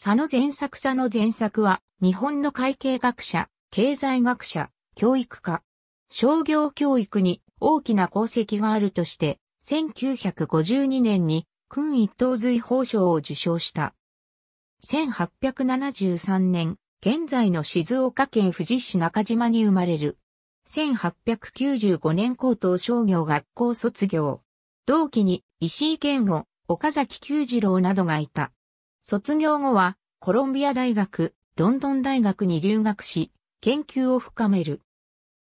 佐野前作佐野前作は、日本の会計学者、経済学者、教育家、商業教育に大きな功績があるとして、1952年に、君一等随法賞を受賞した。1873年、現在の静岡県富士市中島に生まれる。1895年高等商業学校卒業。同期に石井健吾、岡崎久次郎などがいた。卒業後は、コロンビア大学、ロンドン大学に留学し、研究を深める。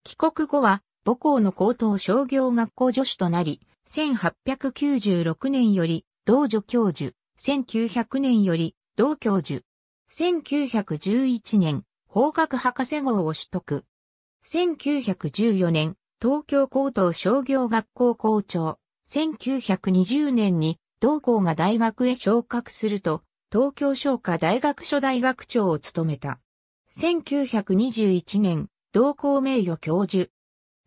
帰国後は、母校の高等商業学校助手となり、1896年より、同助教授、1900年より、同教授。1911年、法学博士号を取得。1914年、東京高等商業学校校長。1920年に同校が大学へ昇格すると、東京商科大学所大学長を務めた。1921年、同校名誉教授。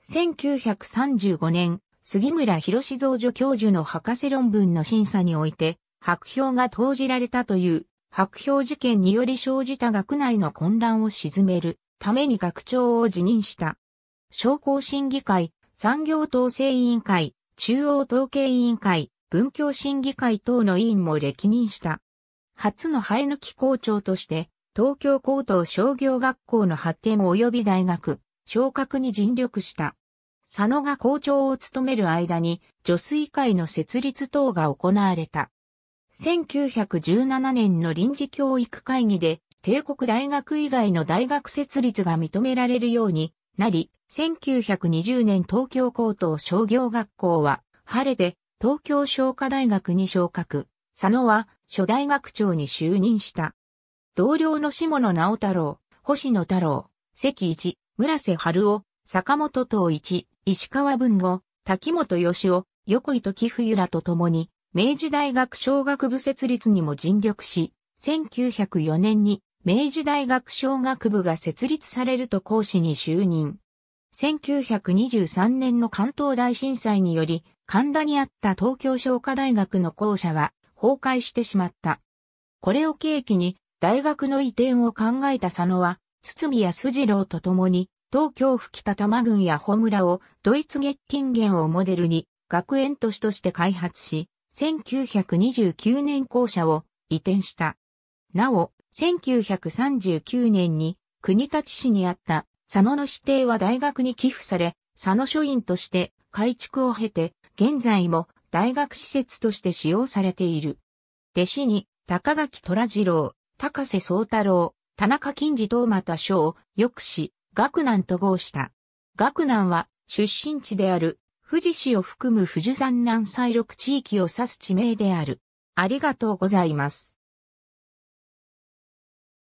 1935年、杉村博士造助教授の博士論文の審査において、白票が投じられたという、白票事件により生じた学内の混乱を鎮めるために学長を辞任した。商工審議会、産業統制委員会、中央統計委員会、文教審議会等の委員も歴任した。初の生え抜き校長として、東京高等商業学校の発展及び大学、昇格に尽力した。佐野が校長を務める間に、女水会の設立等が行われた。1917年の臨時教育会議で、帝国大学以外の大学設立が認められるようになり、1920年東京高等商業学校は、晴れて東京商科大学に昇格。佐野は初代学長に就任した。同僚の下野直太郎、星野太郎、関一、村瀬春夫、坂本東一、石川文吾、滝本義夫、横井時冬らと共に、明治大学小学部設立にも尽力し、1904年に明治大学小学部が設立されると講師に就任。1923年の関東大震災により、神田にあった東京商科大学の校舎は崩壊してしまった。これを契機に大学の移転を考えた佐野は、堤や二郎と共に、東京府北多摩郡や穂村をドイツ月金源をモデルに学園都市として開発し、1929年校舎を移転した。なお、1939年に国立市にあった佐野の指定は大学に寄付され、佐野書院として改築を経て、現在も大学施設として使用されている。弟子に、高垣虎次郎、高瀬宗太郎、田中金次等又よくし、学南と合した。学南は、出身地である、富士市を含む富士山南西六地域を指す地名である。ありがとうございます。